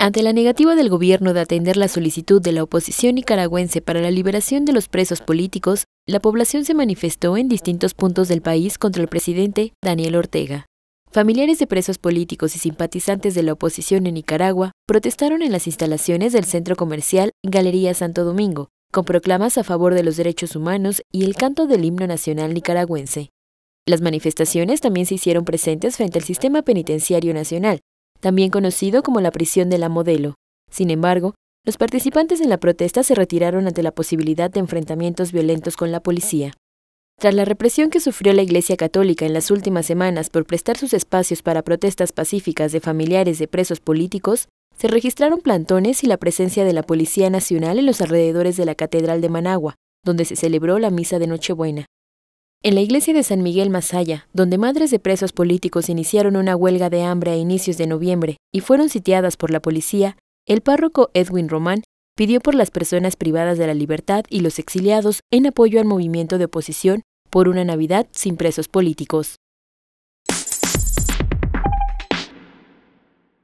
Ante la negativa del gobierno de atender la solicitud de la oposición nicaragüense para la liberación de los presos políticos, la población se manifestó en distintos puntos del país contra el presidente Daniel Ortega. Familiares de presos políticos y simpatizantes de la oposición en Nicaragua protestaron en las instalaciones del centro comercial Galería Santo Domingo, con proclamas a favor de los derechos humanos y el canto del himno nacional nicaragüense. Las manifestaciones también se hicieron presentes frente al Sistema Penitenciario Nacional, también conocido como la prisión de la modelo. Sin embargo, los participantes en la protesta se retiraron ante la posibilidad de enfrentamientos violentos con la policía. Tras la represión que sufrió la Iglesia Católica en las últimas semanas por prestar sus espacios para protestas pacíficas de familiares de presos políticos, se registraron plantones y la presencia de la Policía Nacional en los alrededores de la Catedral de Managua, donde se celebró la misa de Nochebuena. En la iglesia de San Miguel Masaya, donde madres de presos políticos iniciaron una huelga de hambre a inicios de noviembre y fueron sitiadas por la policía, el párroco Edwin Román pidió por las personas privadas de la libertad y los exiliados en apoyo al movimiento de oposición por una Navidad sin presos políticos.